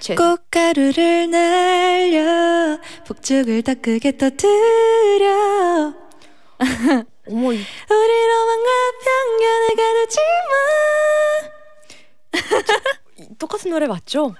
최... 꽃가루를 날려 북죽을다 크게 터뜨려 어머 이... 우리 로망과 편견을 가르지 마 똑같은 노래 맞죠?